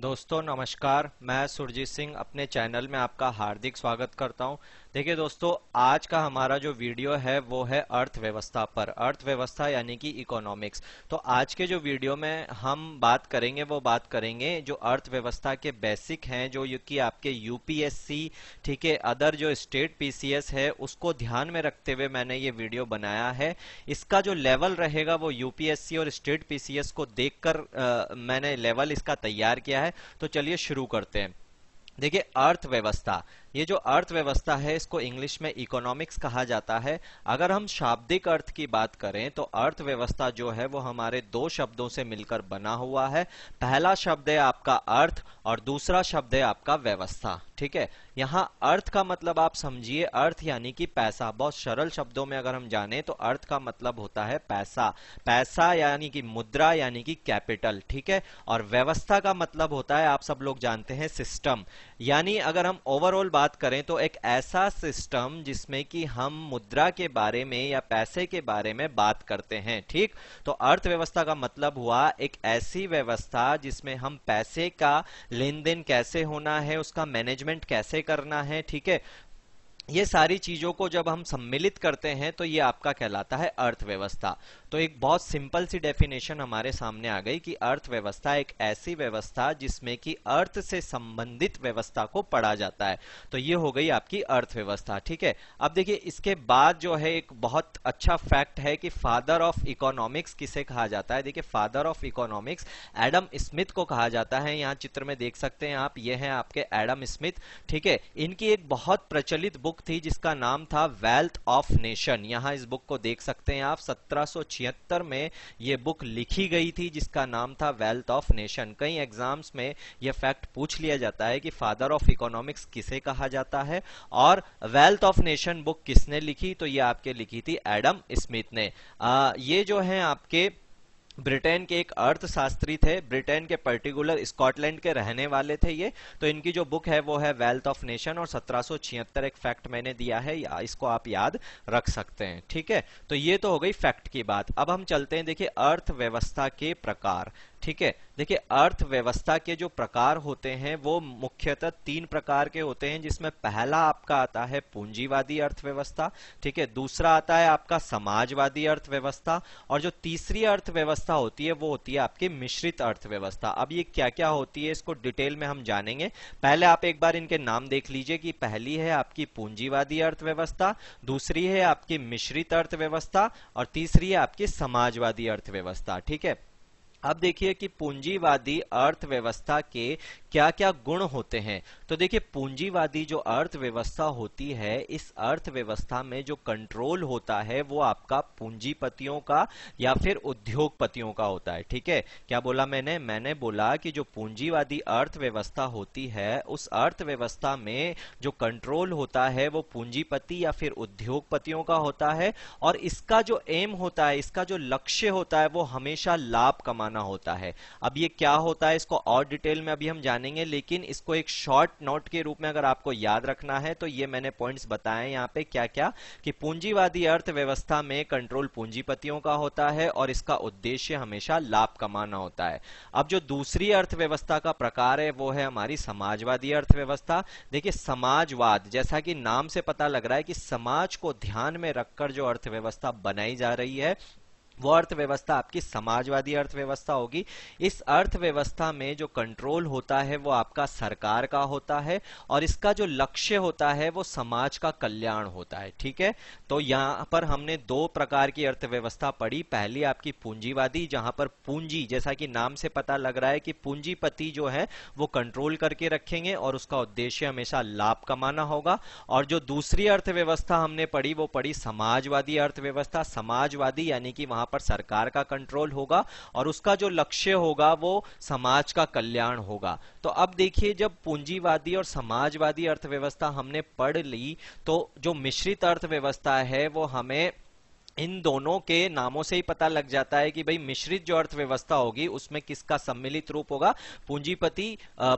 दोस्तों नमस्कार मैं सुरजीत सिंह अपने चैनल में आपका हार्दिक स्वागत करता हूं देखिए दोस्तों आज का हमारा जो वीडियो है वो है अर्थव्यवस्था पर अर्थव्यवस्था यानी कि इकोनॉमिक्स तो आज के जो वीडियो में हम बात करेंगे वो बात करेंगे जो अर्थव्यवस्था के बेसिक हैं जो कि आपके यूपीएससी ठीक है अदर जो स्टेट पीसीएस है उसको ध्यान में रखते हुए मैंने ये वीडियो बनाया है इसका जो लेवल रहेगा वो यूपीएससी और स्टेट पीसीएस को कर, आ, मैंने लेवल इसका तैयार किया है तो चलिए शुरू करते हैं देखिए अर्थव्यवस्था ये जो अर्थव्यवस्था है इसको इंग्लिश में इकोनॉमिक्स कहा जाता है अगर हम शाब्दिक अर्थ की बात करें तो अर्थव्यवस्था जो है वो हमारे दो शब्दों से मिलकर बना हुआ है पहला शब्द है आपका अर्थ और दूसरा शब्द है आपका व्यवस्था ठीक है यहाँ अर्थ का मतलब आप समझिए अर्थ यानी कि पैसा बहुत सरल शब्दों में अगर हम जाने तो अर्थ का मतलब होता है पैसा पैसा यानी कि मुद्रा यानी कि कैपिटल ठीक है और व्यवस्था का मतलब होता है आप सब लोग जानते हैं सिस्टम यानी अगर हम ओवरऑल बात करें तो एक ऐसा सिस्टम जिसमें कि हम मुद्रा के बारे में या पैसे के बारे में बात करते हैं ठीक तो अर्थव्यवस्था का मतलब हुआ एक ऐसी व्यवस्था जिसमें हम पैसे का लेन देन कैसे होना है उसका मैनेजमेंट कैसे करना है ठीक है ये सारी चीजों को जब हम सम्मिलित करते हैं तो ये आपका कहलाता है अर्थव्यवस्था तो एक बहुत सिंपल सी डेफिनेशन हमारे सामने आ गई कि अर्थव्यवस्था एक ऐसी व्यवस्था जिसमें कि अर्थ से संबंधित व्यवस्था को पढ़ा जाता है तो ये हो गई आपकी अर्थव्यवस्था ठीक है अब देखिए इसके बाद जो है एक बहुत अच्छा फैक्ट है कि फादर ऑफ इकोनॉमिक्स किसे कहा जाता है देखिए father of economics Adam Smith को कहा जाता है यहाँ चित्र में देख सकते हैं आप ये है आपके एडम स्मिथ ठीक है इनकी एक बहुत प्रचलित बुक बुक थी जिसका नाम था वेल्थ ऑफ नेशन यहाँ इस बुक को देख सकते हैं आप 1776 में ये बुक लिखी गई थी जिसका नाम था वेल्थ ऑफ नेशन कई एग्जाम्स में यह फैक्ट पूछ लिया जाता है कि फादर ऑफ इकोनॉमिक्स किसे कहा जाता है और वेल्थ ऑफ नेशन बुक किसने लिखी तो ये आपके लिखी थी एडम स्मिथ ने आ, ये जो है आपके ब्रिटेन के एक अर्थशास्त्री थे ब्रिटेन के पर्टिकुलर स्कॉटलैंड के रहने वाले थे ये तो इनकी जो बुक है वो है वेल्थ ऑफ नेशन और सत्रह एक फैक्ट मैंने दिया है इसको आप याद रख सकते हैं ठीक है तो ये तो हो गई फैक्ट की बात अब हम चलते हैं देखिए अर्थव्यवस्था के प्रकार ठीक है देखिए अर्थव्यवस्था के जो प्रकार होते हैं वो मुख्यतः तीन प्रकार के होते हैं जिसमें पहला आपका आता है पूंजीवादी अर्थव्यवस्था ठीक है दूसरा आता है आपका समाजवादी अर्थव्यवस्था और जो तीसरी अर्थव्यवस्था होती है वो होती है आपकी मिश्रित अर्थव्यवस्था अब ये क्या क्या होती है इसको डिटेल में हम जानेंगे पहले आप एक बार इनके नाम देख लीजिए कि पहली है आपकी पूंजीवादी अर्थव्यवस्था दूसरी है आपकी मिश्रित अर्थव्यवस्था और तीसरी है आपकी समाजवादी अर्थव्यवस्था ठीक है अब देखिए कि पूंजीवादी अर्थव्यवस्था के क्या क्या गुण होते हैं तो देखिए पूंजीवादी जो अर्थव्यवस्था होती है इस अर्थव्यवस्था में जो कंट्रोल होता है वो आपका पूंजीपतियों का या फिर उद्योगपतियों का होता है ठीक है क्या बोला मैंने मैंने बोला कि जो पूंजीवादी अर्थव्यवस्था होती है उस अर्थव्यवस्था में जो कंट्रोल होता है वो पूंजीपति या फिर उद्योगपतियों का होता है और इसका जो एम होता है इसका जो लक्ष्य होता है वो हमेशा लाभ कमाना होता है अब ये क्या होता है इसको और डिटेल में अभी हम जान जानेंगे लेकिन इसको एक शॉर्ट नोट के रूप में अगर आपको याद रखना है तो ये मैंने पॉइंट्स बताए यहाँ पे क्या क्या कि पूंजीवादी अर्थव्यवस्था में कंट्रोल पूंजीपतियों का होता है और इसका उद्देश्य हमेशा लाभ कमाना होता है अब जो दूसरी अर्थव्यवस्था का प्रकार है वो है हमारी समाजवादी अर्थव्यवस्था देखिए समाजवाद जैसा कि नाम से पता लग रहा है कि समाज को ध्यान में रखकर जो अर्थव्यवस्था बनाई जा रही है वो अर्थव्यवस्था आपकी समाजवादी अर्थव्यवस्था होगी इस अर्थव्यवस्था में जो कंट्रोल होता है वो आपका सरकार का होता है और इसका जो लक्ष्य होता है वो समाज का कल्याण होता है ठीक है तो यहां पर हमने दो प्रकार की अर्थव्यवस्था पढ़ी पहली आपकी पूंजीवादी जहां पर पूंजी जैसा कि नाम से पता लग रहा है कि पूंजीपति जो है वो कंट्रोल करके रखेंगे और उसका उद्देश्य हमेशा लाभ कमाना होगा और जो दूसरी अर्थव्यवस्था हमने पढ़ी वो पढ़ी समाजवादी अर्थव्यवस्था समाजवादी यानी कि वहां पर सरकार का कंट्रोल होगा और उसका जो लक्ष्य होगा वो समाज का कल्याण होगा तो अब देखिए जब पूंजीवादी और समाजवादी अर्थव्यवस्था हमने पढ़ ली तो जो मिश्रित अर्थव्यवस्था है वो हमें इन दोनों के नामों से ही पता लग जाता है कि भाई मिश्रित जो अर्थव्यवस्था होगी उसमें किसका सम्मिलित रूप होगा पूंजीपति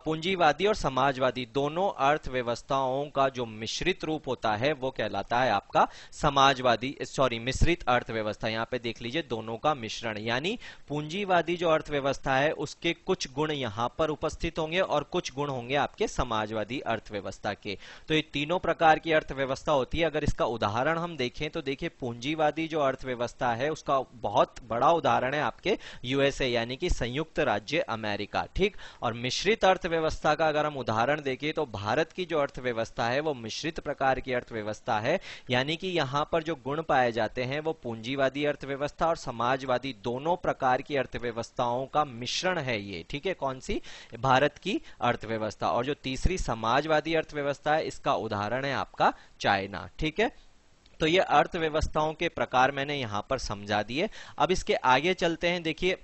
पूंजीवादी और समाजवादी दोनों अर्थव्यवस्थाओं का जो मिश्रित रूप होता है वो कहलाता है आपका समाजवादी सॉरी मिश्रित अर्थव्यवस्था यहाँ पे देख लीजिए दोनों का मिश्रण यानी पूंजीवादी जो अर्थव्यवस्था है उसके कुछ गुण यहां पर उपस्थित होंगे और कुछ गुण होंगे आपके समाजवादी अर्थव्यवस्था के तो ये तीनों प्रकार की अर्थव्यवस्था होती है अगर इसका उदाहरण हम देखें तो देखिये पूंजीवादी जो अर्थव्यवस्था है उसका बहुत बड़ा उदाहरण है आपके यूएसए यानी कि संयुक्त राज्य अमेरिका ठीक और मिश्रित अर्थव्यवस्था का अगर हम उदाहरण देखिए तो भारत की जो अर्थव्यवस्था है वो मिश्रित प्रकार की अर्थव्यवस्था है यानी कि यहां पर जो गुण पाए जाते हैं वो पूंजीवादी अर्थव्यवस्था और समाजवादी दोनों प्रकार की अर्थव्यवस्थाओं का मिश्रण है ये ठीक है कौन सी भारत की अर्थव्यवस्था और जो तीसरी समाजवादी अर्थव्यवस्था है इसका उदाहरण है आपका चाइना ठीक है तो ये अर्थव्यवस्थाओं के प्रकार मैंने यहां पर समझा दिए अब इसके आगे चलते हैं देखिए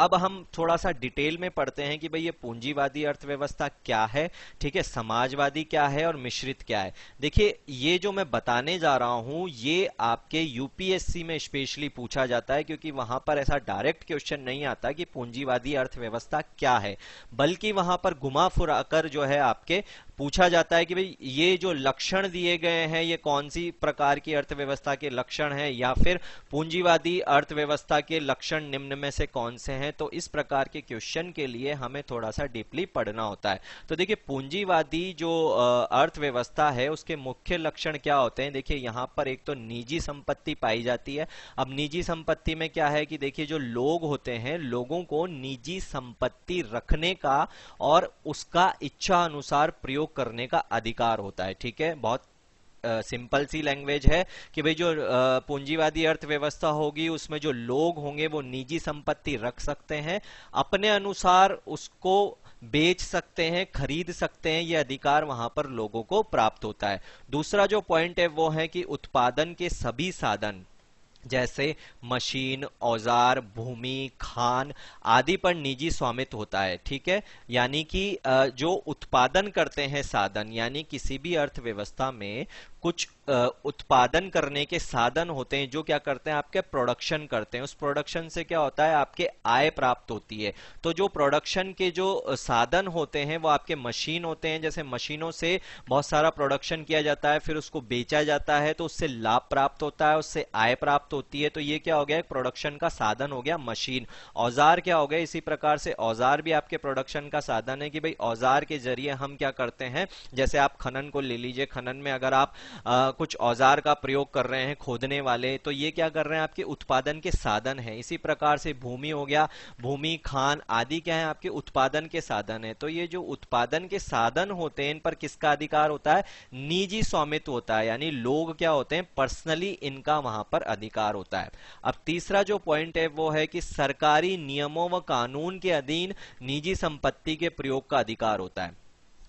अब हम थोड़ा सा डिटेल में पढ़ते हैं कि भाई ये पूंजीवादी अर्थव्यवस्था क्या है ठीक है समाजवादी क्या है और मिश्रित क्या है देखिए ये जो मैं बताने जा रहा हूं ये आपके यूपीएससी में स्पेशली पूछा जाता है क्योंकि वहां पर ऐसा डायरेक्ट क्वेश्चन नहीं आता कि पूंजीवादी अर्थव्यवस्था क्या है बल्कि वहां पर घुमा फुरा जो है आपके पूछा जाता है कि भाई ये जो लक्षण दिए गए हैं ये कौन सी प्रकार की अर्थव्यवस्था के लक्षण है या फिर पूंजीवादी अर्थव्यवस्था के लक्षण निम्न में से कौन से हैं तो इस प्रकार के क्वेश्चन के लिए हमें थोड़ा सा डीपली पढ़ना होता है तो देखिए पूंजीवादी जो अर्थव्यवस्था है उसके मुख्य लक्षण क्या होते हैं देखिए यहाँ पर एक तो निजी संपत्ति पाई जाती है अब निजी संपत्ति में क्या है कि देखिए जो लोग होते हैं लोगों को निजी संपत्ति रखने का और उसका इच्छा अनुसार प्रयोग करने का अधिकार होता है ठीक है बहुत सिंपल सी लैंग्वेज है कि भाई जो पूंजीवादी अर्थव्यवस्था होगी उसमें जो लोग होंगे वो निजी संपत्ति रख सकते हैं अपने अनुसार उसको बेच सकते हैं खरीद सकते हैं ये अधिकार वहां पर लोगों को प्राप्त होता है दूसरा जो पॉइंट है वो है कि उत्पादन के सभी साधन जैसे मशीन औजार भूमि खान आदि पर निजी स्वामित्व होता है ठीक है यानी कि जो उत्पादन करते हैं साधन यानी किसी भी अर्थव्यवस्था में कुछ उत्पादन करने के साधन होते हैं जो क्या करते हैं आपके प्रोडक्शन करते हैं उस प्रोडक्शन से क्या होता है आपके आय प्राप्त होती है तो जो प्रोडक्शन के जो साधन होते हैं वो आपके मशीन होते हैं जैसे मशीनों से बहुत सारा प्रोडक्शन किया जाता है फिर उसको बेचा जाता है तो उससे लाभ प्राप्त होता है उससे आय प्राप्त होती है तो ये क्या हो गया प्रोडक्शन का साधन हो गया मशीन औजार क्या हो गया इसी प्रकार से औजार भी आपके प्रोडक्शन का साधन है कि भाई औजार के जरिए हम क्या करते हैं जैसे आप खनन को ले लीजिए खनन में अगर आप आ, कुछ औजार का प्रयोग कर रहे हैं खोदने वाले तो ये क्या कर रहे हैं आपके उत्पादन के साधन है इसी प्रकार से भूमि हो गया भूमि खान आदि क्या है आपके उत्पादन के साधन है तो ये जो उत्पादन के साधन होते हैं इन पर किसका अधिकार होता है निजी स्वामित्व होता है यानी लोग क्या होते हैं पर्सनली इनका वहां पर अधिकार अधिकार होता है अब तीसरा जो पॉइंट है वो है कि सरकारी नियमों व कानून के अधीन निजी संपत्ति के प्रयोग का अधिकार होता है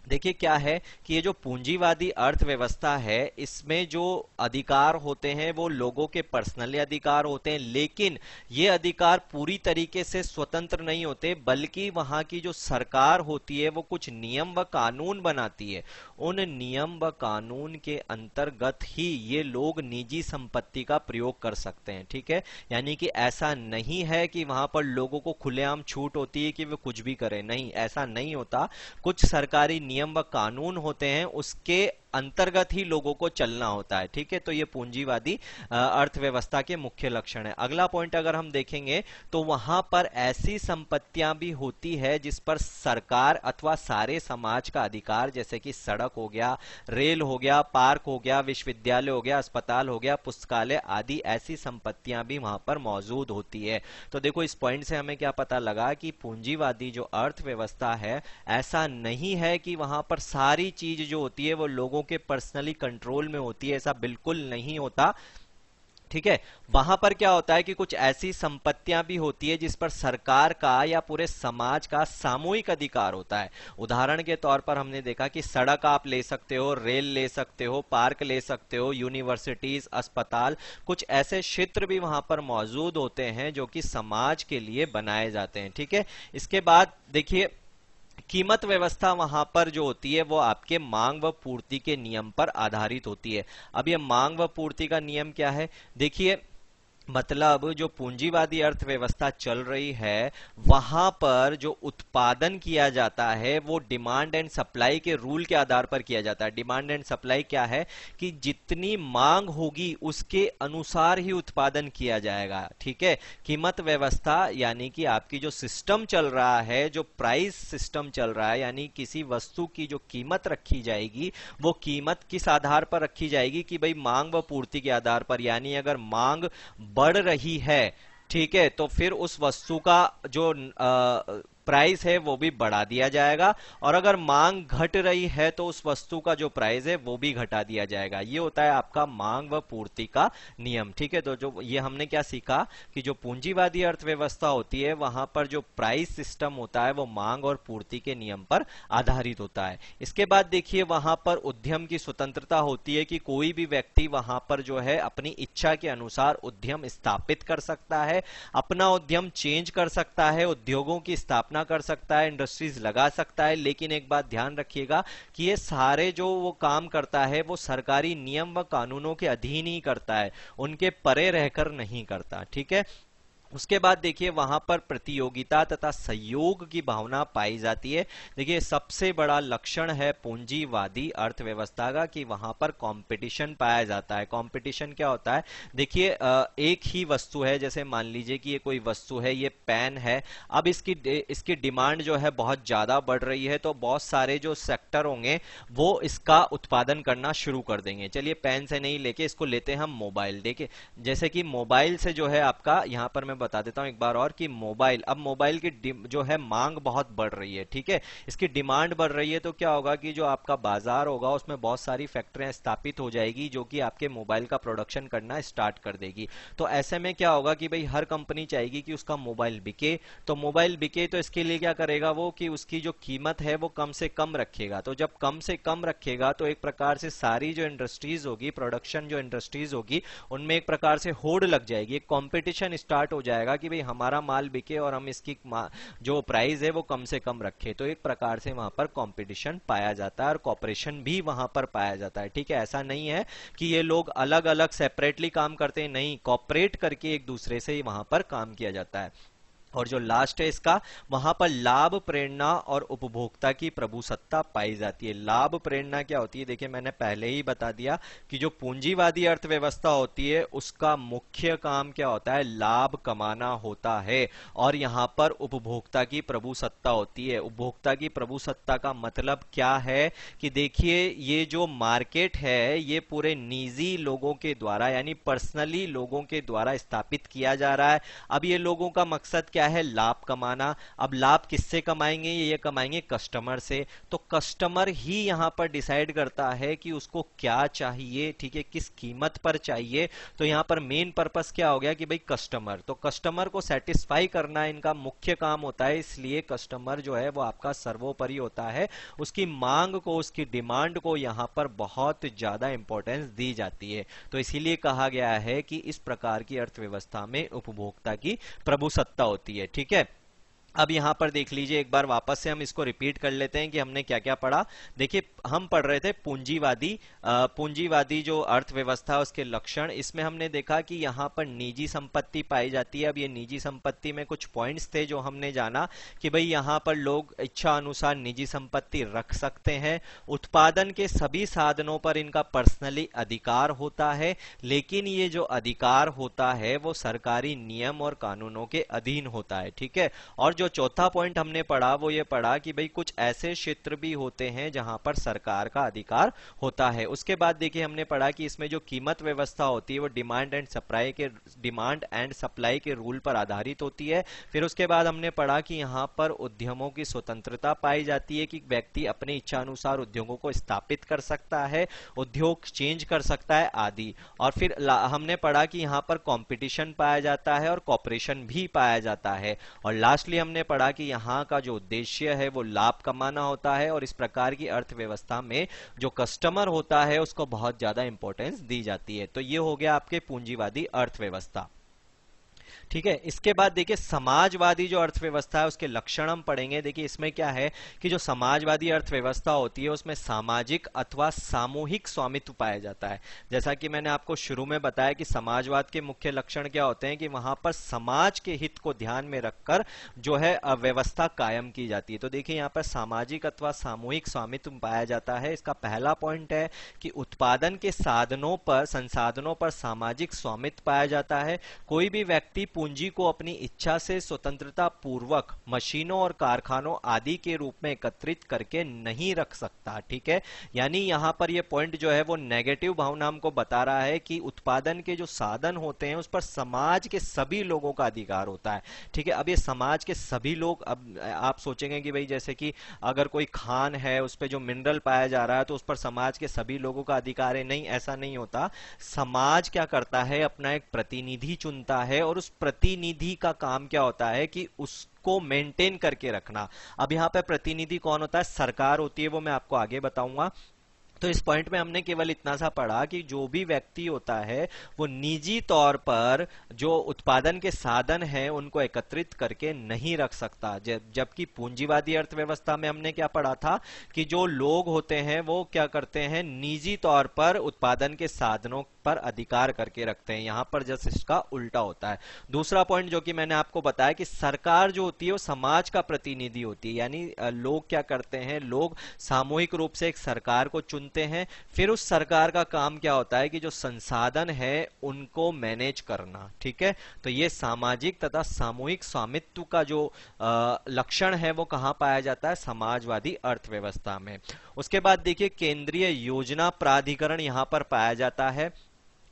देखिए क्या है कि ये जो पूंजीवादी अर्थव्यवस्था है इसमें जो अधिकार होते हैं वो लोगों के पर्सनली अधिकार होते हैं लेकिन ये अधिकार पूरी तरीके से स्वतंत्र नहीं होते बल्कि वहां की जो सरकार होती है वो कुछ नियम व कानून बनाती है उन नियम व कानून के अंतर्गत ही ये लोग निजी संपत्ति का प्रयोग कर सकते हैं ठीक है यानी कि ऐसा नहीं है कि वहां पर लोगों को खुलेआम छूट होती है कि वे कुछ भी करें नहीं ऐसा नहीं होता कुछ सरकारी नियम व कानून होते हैं उसके अंतर्गत ही लोगों को चलना होता है ठीक है तो ये पूंजीवादी अर्थव्यवस्था के मुख्य लक्षण है अगला पॉइंट अगर हम देखेंगे तो वहां पर ऐसी संपत्तियां भी होती है जिस पर सरकार अथवा सारे समाज का अधिकार जैसे कि सड़क हो गया रेल हो गया पार्क हो गया विश्वविद्यालय हो गया अस्पताल हो गया पुस्तकालय आदि ऐसी संपत्तियां भी वहां पर मौजूद होती है तो देखो इस पॉइंट से हमें क्या पता लगा कि पूंजीवादी जो अर्थव्यवस्था है ऐसा नहीं है कि वहां पर सारी चीज जो होती है वो लोगों के पर्सनली कंट्रोल में होती है ऐसा बिल्कुल नहीं होता ठीक है वहां पर क्या होता है कि कुछ ऐसी संपत्तियां भी होती है जिस पर सरकार का या पूरे समाज का सामूहिक अधिकार होता है उदाहरण के तौर पर हमने देखा कि सड़क आप ले सकते हो रेल ले सकते हो पार्क ले सकते हो यूनिवर्सिटीज अस्पताल कुछ ऐसे क्षेत्र भी वहां पर मौजूद होते हैं जो कि समाज के लिए बनाए जाते हैं ठीक है इसके बाद देखिए कीमत व्यवस्था वहां पर जो होती है वो आपके मांग व पूर्ति के नियम पर आधारित होती है अब ये मांग व पूर्ति का नियम क्या है देखिए मतलब जो पूंजीवादी अर्थव्यवस्था चल रही है वहां पर जो उत्पादन किया जाता है वो डिमांड एंड सप्लाई के रूल के आधार पर किया जाता है डिमांड एंड सप्लाई क्या है कि जितनी मांग होगी उसके अनुसार ही उत्पादन किया जाएगा ठीक है कीमत व्यवस्था यानी कि आपकी जो सिस्टम चल रहा है जो प्राइस सिस्टम चल रहा है यानी किसी वस्तु की जो कीमत रखी जाएगी वो कीमत किस आधार पर रखी जाएगी कि भाई मांग व पूर्ति के आधार पर यानी अगर मांग बढ़ रही है ठीक है तो फिर उस वस्तु का जो प्राइस है वो भी बढ़ा दिया जाएगा और अगर मांग घट रही है तो उस वस्तु का जो प्राइस है वो भी घटा दिया जाएगा ये होता है आपका मांग व पूर्ति का नियम ठीक है तो जो ये हमने क्या सीखा कि जो पूंजीवादी अर्थव्यवस्था होती है वहां पर जो प्राइस सिस्टम होता है वो मांग और पूर्ति के नियम पर आधारित होता है इसके बाद देखिए वहां पर उद्यम की स्वतंत्रता होती है कि कोई भी व्यक्ति वहां पर जो है अपनी इच्छा के अनुसार उद्यम स्थापित कर सकता है अपना उद्यम चेंज कर सकता है उद्योगों की स्थापना स्थापना कर सकता है इंडस्ट्रीज लगा सकता है लेकिन एक बात ध्यान रखिएगा कि ये सारे जो वो काम करता है वो सरकारी नियम व कानूनों के अधीन ही करता है उनके परे रहकर नहीं करता ठीक है उसके बाद देखिए वहां पर प्रतियोगिता तथा सहयोग की भावना पाई जाती है देखिए सबसे बड़ा लक्षण है पूंजीवादी अर्थव्यवस्था का कि वहां पर कंपटीशन पाया जाता है कंपटीशन क्या होता है देखिए एक ही वस्तु है जैसे मान लीजिए कि ये कोई वस्तु है ये पेन है अब इसकी इसकी डिमांड जो है बहुत ज्यादा बढ़ रही है तो बहुत सारे जो सेक्टर होंगे वो इसका उत्पादन करना शुरू कर देंगे चलिए पेन से नहीं लेके इसको लेते हैं हम मोबाइल देखिए जैसे कि मोबाइल से जो है आपका यहाँ पर मैं बता देता हूं एक बार और कि मोबाइल अब मोबाइल की जो है मांग बहुत बढ़ रही है ठीक है इसकी डिमांड बढ़ रही है तो क्या होगा कि जो आपका बाजार होगा उसमें बहुत सारी फैक्ट्रियां स्थापित हो जाएगी जो कि आपके मोबाइल का प्रोडक्शन करना स्टार्ट कर देगी तो ऐसे में क्या होगा कि भाई हर कंपनी चाहेगी कि उसका मोबाइल बिके तो मोबाइल बिके तो इसके लिए क्या करेगा वो कि उसकी जो कीमत है वो कम से कम रखेगा तो जब कम से कम रखेगा तो एक प्रकार से सारी जो इंडस्ट्रीज होगी प्रोडक्शन जो इंडस्ट्रीज होगी उनमें एक प्रकार से होड़ लग जाएगी एक कॉम्पिटिशन स्टार्ट हो जाएगा जाएगा कि भाई हमारा माल बिके और हम इसकी जो प्राइस है वो कम से कम रखे तो एक प्रकार से वहां पर कॉम्पिटिशन पाया जाता है और कॉपरेशन भी वहां पर पाया जाता है ठीक है ऐसा नहीं है कि ये लोग अलग अलग सेपरेटली काम करते हैं नहीं कॉपरेट करके एक दूसरे से वहां पर काम किया जाता है और जो लास्ट है इसका वहां पर लाभ प्रेरणा और उपभोक्ता की प्रभु सत्ता पाई जाती है लाभ प्रेरणा क्या होती है देखिए मैंने पहले ही बता दिया कि जो पूंजीवादी अर्थव्यवस्था होती है उसका मुख्य काम क्या होता है लाभ कमाना होता है और यहां पर उपभोक्ता की प्रभु सत्ता होती है उपभोक्ता की प्रभु सत्ता का मतलब क्या है कि देखिए ये जो मार्केट है ये पूरे निजी लोगों के द्वारा यानी पर्सनली लोगों के द्वारा स्थापित किया जा रहा है अब ये लोगों का मकसद क्या क्या है लाभ कमाना अब लाभ किससे कमाएंगे ये कमाएंगे कस्टमर से तो कस्टमर ही यहां पर डिसाइड करता है कि उसको क्या चाहिए ठीक है किस कीमत पर चाहिए तो यहां पर मेन पर्पस क्या हो गया कि भाई कस्टमर तो कस्टमर को सेटिस्फाई करना इनका मुख्य काम होता है इसलिए कस्टमर जो है वो आपका सर्वोपरि होता है उसकी मांग को उसकी डिमांड को यहां पर बहुत ज्यादा इंपॉर्टेंस दी जाती है तो इसीलिए कहा गया है कि इस प्रकार की अर्थव्यवस्था में उपभोक्ता की प्रभुसत्ता होती है होती है ठीक है अब यहां पर देख लीजिए एक बार वापस से हम इसको रिपीट कर लेते हैं कि हमने क्या क्या पढ़ा देखिए हम पढ़ रहे थे पूंजीवादी पूंजीवादी जो अर्थव्यवस्था उसके लक्षण इसमें हमने देखा कि यहां पर निजी संपत्ति पाई जाती है अब ये निजी संपत्ति में कुछ पॉइंट्स थे जो हमने जाना कि भाई यहां पर लोग इच्छा अनुसार निजी संपत्ति रख सकते हैं उत्पादन के सभी साधनों पर इनका पर्सनली अधिकार होता है लेकिन ये जो अधिकार होता है वो सरकारी नियम और कानूनों के अधीन होता है ठीक है और जो चौथा पॉइंट हमने पढ़ा वो ये पढ़ा कि भाई कुछ ऐसे क्षेत्र भी होते हैं जहां पर सरकार का अधिकार होता है उसके बाद देखिए हमने पढ़ा कि इसमें जो कीमत व्यवस्था होती है वो डिमांड एंड सप्लाई के डिमांड एंड सप्लाई के रूल पर आधारित होती है फिर उसके बाद हमने पढ़ा कि यहाँ पर उद्यमों की स्वतंत्रता पाई जाती है कि व्यक्ति अपने अनुसार उद्योगों को स्थापित कर सकता है उद्योग चेंज कर सकता है आदि और फिर हमने पढ़ा कि यहाँ पर कॉम्पिटिशन पाया जाता है और कॉपरेशन भी पाया जाता है और लास्टली हमने हमने पढ़ा कि यहाँ का जो उद्देश्य है वो लाभ कमाना होता है और इस प्रकार की अर्थव्यवस्था में जो कस्टमर होता है उसको बहुत ज्यादा इंपॉर्टेंस दी जाती है तो ये हो गया आपके पूंजीवादी अर्थव्यवस्था ठीक है इसके बाद देखिए समाजवादी जो अर्थव्यवस्था है उसके लक्षण हम पढ़ेंगे देखिए इसमें क्या है कि जो समाजवादी अर्थव्यवस्था होती है उसमें सामाजिक अथवा सामूहिक स्वामित्व पाया जाता है जैसा कि मैंने आपको शुरू में बताया कि समाजवाद के मुख्य लक्षण क्या होते हैं कि वहां पर समाज के हित को ध्यान में रखकर जो है व्यवस्था कायम की जाती है तो देखिए यहाँ पर सामाजिक अथवा सामूहिक स्वामित्व पाया जाता है इसका पहला पॉइंट है कि उत्पादन के साधनों पर संसाधनों पर सामाजिक स्वामित्व पाया जाता है कोई भी व्यक्ति पूंजी को अपनी इच्छा से स्वतंत्रता पूर्वक मशीनों और कारखानों आदि के रूप में एकत्रित करके नहीं रख सकता ठीक है यानी यहां पर यह पॉइंट जो है वो नेगेटिव भावना हमको बता रहा है कि उत्पादन के जो साधन होते हैं उस पर समाज के सभी लोगों का अधिकार होता है ठीक है अब ये समाज के सभी लोग अब आप सोचेंगे कि भाई जैसे कि अगर कोई खान है उस पर जो मिनरल पाया जा रहा है तो उस पर समाज के सभी लोगों का अधिकार है नहीं ऐसा नहीं होता समाज क्या करता है अपना एक प्रतिनिधि चुनता है और उस प्रतिनिधि का काम क्या होता है कि उसको मेंटेन करके रखना अब यहां पर प्रतिनिधि कौन होता है सरकार होती है वो मैं आपको आगे बताऊंगा तो इस पॉइंट में हमने केवल इतना सा पढ़ा कि जो भी व्यक्ति होता है वो निजी तौर पर जो उत्पादन के साधन हैं उनको एकत्रित करके नहीं रख सकता जबकि पूंजीवादी अर्थव्यवस्था में हमने क्या पढ़ा था कि जो लोग होते हैं वो क्या करते हैं निजी तौर पर उत्पादन के साधनों पर अधिकार करके रखते हैं यहां पर जस्ट इसका उल्टा होता है दूसरा पॉइंट जो कि मैंने आपको बताया कि सरकार जो होती है वो समाज का प्रतिनिधि होती है यानी लोग क्या करते हैं लोग सामूहिक रूप से एक सरकार को चुनते बनते हैं फिर उस सरकार का काम क्या होता है कि जो संसाधन है उनको मैनेज करना ठीक है तो ये सामाजिक तथा सामूहिक स्वामित्व का जो लक्षण है वो कहाँ पाया जाता है समाजवादी अर्थव्यवस्था में उसके बाद देखिए केंद्रीय योजना प्राधिकरण यहाँ पर पाया जाता है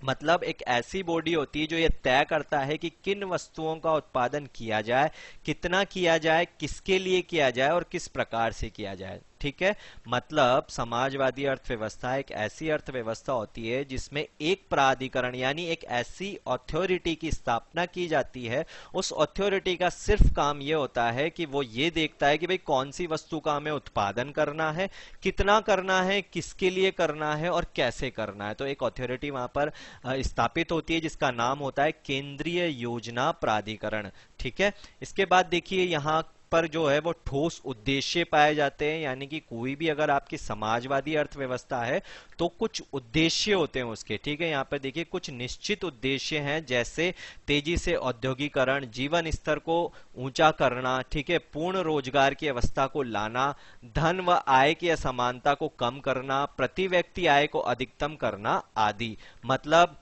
मतलब एक ऐसी बॉडी होती है जो ये तय करता है कि किन वस्तुओं का उत्पादन किया जाए कितना किया जाए किसके लिए किया जाए और किस प्रकार से किया जाए ठीक है मतलब समाजवादी अर्थव्यवस्था एक ऐसी अर्थव्यवस्था होती है जिसमें एक प्राधिकरण यानी एक ऐसी ऑथोरिटी की स्थापना की जाती है उस ऑथोरिटी का सिर्फ काम यह होता है कि वो ये देखता है कि भाई कौन सी वस्तु का हमें उत्पादन करना है कितना करना है किसके लिए करना है और कैसे करना है तो एक ऑथोरिटी वहां पर स्थापित होती है जिसका नाम होता है केंद्रीय योजना प्राधिकरण ठीक है इसके बाद देखिए यहां पर जो है वो ठोस उद्देश्य पाए जाते हैं यानी कि कोई भी अगर आपकी समाजवादी अर्थव्यवस्था है तो कुछ उद्देश्य होते हैं उसके ठीक है यहाँ पर देखिए कुछ निश्चित उद्देश्य हैं जैसे तेजी से औद्योगिकरण जीवन स्तर को ऊंचा करना ठीक है पूर्ण रोजगार की अवस्था को लाना धन व आय की असमानता को कम करना प्रति व्यक्ति आय को अधिकतम करना आदि मतलब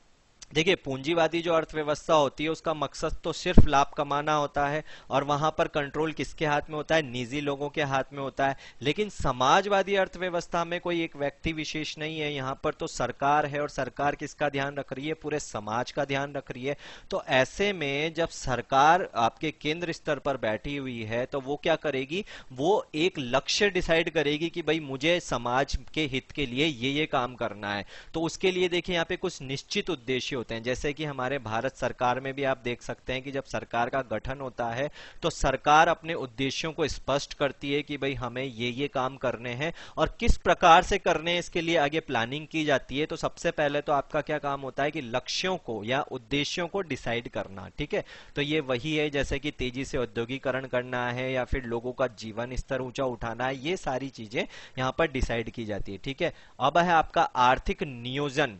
देखिए पूंजीवादी जो अर्थव्यवस्था होती है उसका मकसद तो सिर्फ लाभ कमाना होता है और वहां पर कंट्रोल किसके हाथ में होता है निजी लोगों के हाथ में होता है लेकिन समाजवादी अर्थव्यवस्था में कोई एक व्यक्ति विशेष नहीं है यहाँ पर तो सरकार है और सरकार किसका ध्यान रख रही है पूरे समाज का ध्यान रख रही है तो ऐसे में जब सरकार आपके केंद्र स्तर पर बैठी हुई है तो वो क्या करेगी वो एक लक्ष्य डिसाइड करेगी कि भाई मुझे समाज के हित के लिए ये ये काम करना है तो उसके लिए देखिए यहाँ पे कुछ निश्चित उद्देश्य होते हैं जैसे कि हमारे भारत सरकार में भी आप देख सकते हैं कि जब सरकार का गठन होता है तो सरकार अपने उद्देश्यों को स्पष्ट करती है कि भाई हमें ये ये काम करने हैं और किस प्रकार से करने इसके लिए आगे प्लानिंग की जाती है तो सबसे पहले तो आपका क्या काम होता है कि लक्ष्यों को या उद्देश्यों को डिसाइड करना ठीक है तो ये वही है जैसे कि तेजी से औद्योगिकरण करना है या फिर लोगों का जीवन स्तर ऊंचा उठाना है ये सारी चीजें यहां पर डिसाइड की जाती है ठीक है अब है आपका आर्थिक नियोजन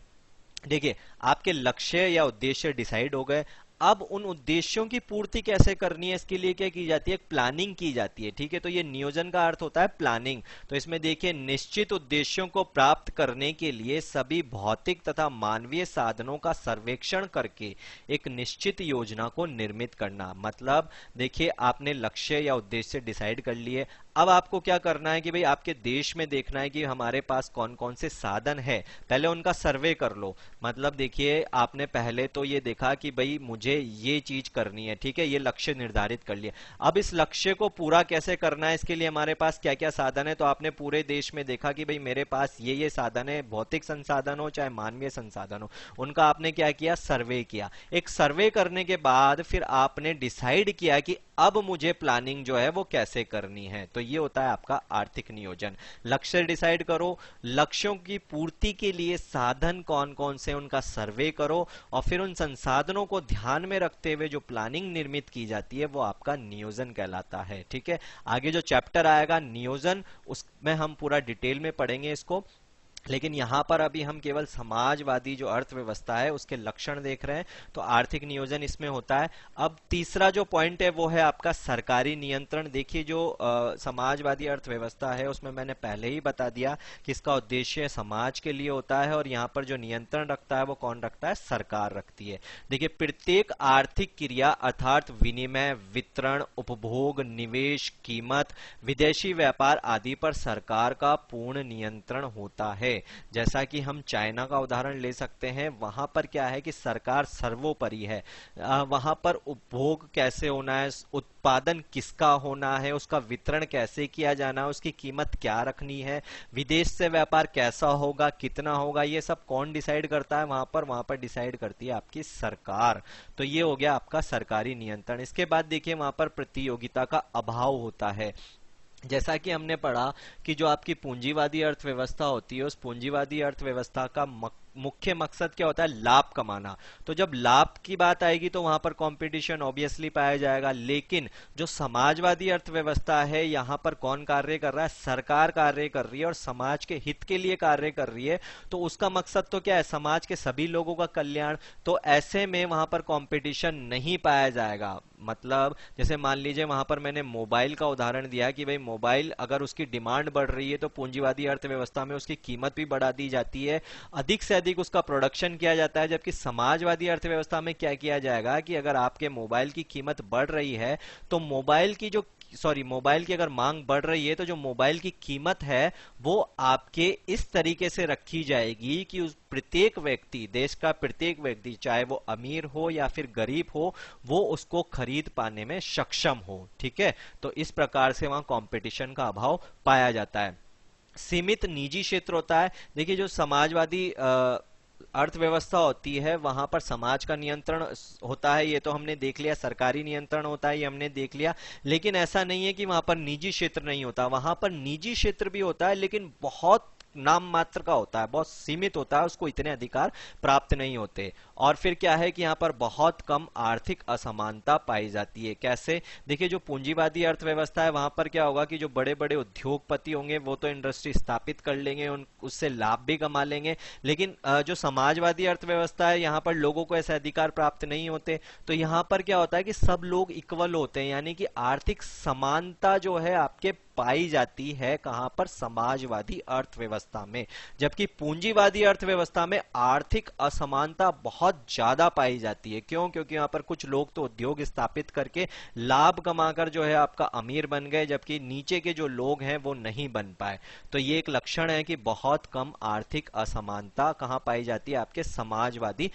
देखिए आपके लक्ष्य या उद्देश्य डिसाइड हो गए अब उन उद्देश्यों की पूर्ति कैसे करनी है इसके लिए क्या की जाती है प्लानिंग की जाती है ठीक है तो ये नियोजन का अर्थ होता है प्लानिंग तो इसमें देखिए निश्चित उद्देश्यों को प्राप्त करने के लिए सभी भौतिक तथा मानवीय साधनों का सर्वेक्षण करके एक निश्चित योजना को निर्मित करना मतलब देखिए आपने लक्ष्य या उद्देश्य डिसाइड कर लिए अब आपको क्या करना है कि भाई आपके देश में देखना है कि हमारे पास कौन कौन से साधन है पहले उनका सर्वे कर लो मतलब देखिए आपने पहले तो ये देखा कि भाई मुझे ये चीज करनी है ठीक है ये लक्ष्य निर्धारित कर लिया अब इस लक्ष्य को पूरा कैसे करना है इसके लिए हमारे पास क्या क्या साधन है तो आपने पूरे देश में देखा कि भाई मेरे पास ये ये साधन है भौतिक संसाधन हो चाहे मानवीय संसाधन हो उनका आपने क्या किया सर्वे किया एक सर्वे करने के बाद फिर आपने डिसाइड किया कि अब मुझे प्लानिंग जो है वो कैसे करनी है तो तो ये होता है आपका आर्थिक नियोजन लक्ष्य डिसाइड करो लक्ष्यों की पूर्ति के लिए साधन कौन कौन से उनका सर्वे करो और फिर उन संसाधनों को ध्यान में रखते हुए जो प्लानिंग निर्मित की जाती है वो आपका नियोजन कहलाता है ठीक है आगे जो चैप्टर आएगा नियोजन उसमें हम पूरा डिटेल में पढ़ेंगे इसको लेकिन यहां पर अभी हम केवल समाजवादी जो अर्थव्यवस्था है उसके लक्षण देख रहे हैं तो आर्थिक नियोजन इसमें होता है अब तीसरा जो पॉइंट है वो है आपका सरकारी नियंत्रण देखिए जो आ, समाजवादी अर्थव्यवस्था है उसमें मैंने पहले ही बता दिया कि इसका उद्देश्य समाज के लिए होता है और यहाँ पर जो नियंत्रण रखता है वो कौन रखता है सरकार रखती है देखिये प्रत्येक आर्थिक क्रिया अर्थात विनिमय वितरण उपभोग निवेश कीमत विदेशी व्यापार आदि पर सरकार का पूर्ण नियंत्रण होता है है जैसा कि हम चाइना का उदाहरण ले सकते हैं वहां पर क्या है कि सरकार सर्वोपरि है वहां पर उपभोग कैसे होना है उत्पादन किसका होना है उसका वितरण कैसे किया जाना है उसकी कीमत क्या रखनी है विदेश से व्यापार कैसा होगा कितना होगा ये सब कौन डिसाइड करता है वहां पर वहां पर डिसाइड करती है आपकी सरकार तो ये हो गया आपका सरकारी नियंत्रण इसके बाद देखिए वहां पर प्रतियोगिता का अभाव होता है जैसा कि हमने पढ़ा कि जो आपकी पूंजीवादी अर्थव्यवस्था होती है उस पूंजीवादी अर्थव्यवस्था का मुख्य मकसद क्या होता है लाभ कमाना तो जब लाभ की बात आएगी तो वहां पर कंपटीशन ऑब्वियसली पाया जाएगा लेकिन जो समाजवादी अर्थव्यवस्था है यहां पर कौन कार्य कर रहा है सरकार कार्य कर रही है और समाज के हित के लिए कार्य कर रही है तो उसका मकसद तो क्या है समाज के सभी लोगों का कल्याण तो ऐसे में वहां पर कॉम्पिटिशन नहीं पाया जाएगा मतलब जैसे मान लीजिए वहां पर मैंने मोबाइल का उदाहरण दिया कि भाई मोबाइल अगर उसकी डिमांड बढ़ रही है तो पूंजीवादी अर्थव्यवस्था में उसकी कीमत भी बढ़ा दी जाती है अधिक से अधिक उसका प्रोडक्शन किया जाता है जबकि समाजवादी अर्थव्यवस्था में क्या किया जाएगा कि अगर आपके मोबाइल की कीमत बढ़ रही है तो मोबाइल की जो सॉरी मोबाइल की अगर मांग बढ़ रही है तो जो मोबाइल की कीमत है वो आपके इस तरीके से रखी जाएगी कि उस प्रत्येक व्यक्ति देश का प्रत्येक व्यक्ति चाहे वो अमीर हो या फिर गरीब हो वो उसको खरीद पाने में सक्षम हो ठीक है तो इस प्रकार से वहां कंपटीशन का अभाव पाया जाता है सीमित निजी क्षेत्र होता है देखिए जो समाजवादी अर्थव्यवस्था होती है वहां पर समाज का नियंत्रण होता है ये तो हमने देख लिया सरकारी नियंत्रण होता है ये हमने देख लिया लेकिन ऐसा नहीं है कि वहां पर निजी क्षेत्र नहीं होता वहां पर निजी क्षेत्र भी होता है लेकिन बहुत नाम मात्र का होता है बहुत सीमित होता है उसको इतने अधिकार प्राप्त नहीं होते और फिर क्या है कि यहाँ पर बहुत कम आर्थिक असमानता पाई जाती है कैसे देखिए जो पूंजीवादी अर्थव्यवस्था है वहां पर क्या होगा कि जो बड़े बड़े उद्योगपति होंगे वो तो इंडस्ट्री स्थापित कर लेंगे उन उससे लाभ भी कमा लेंगे लेकिन जो समाजवादी अर्थव्यवस्था है यहाँ पर लोगों को ऐसे अधिकार प्राप्त नहीं होते तो यहाँ पर क्या होता है कि सब लोग इक्वल होते हैं यानी कि आर्थिक समानता जो है आपके पाई जाती है कहां पर समाजवादी अर्थव्यवस्था में जबकि पूंजीवादी अर्थव्यवस्था में आर्थिक असमानता बहुत ज्यादा पाई जाती है क्यों क्योंकि यहां पर कुछ लोग तो उद्योग स्थापित करके लाभ कमाकर जो है आपका अमीर बन गए जबकि नीचे के जो लोग हैं वो नहीं बन पाए तो ये एक लक्षण है कि बहुत कम आर्थिक असमानता कहां पाई जाती है आपके समाजवादी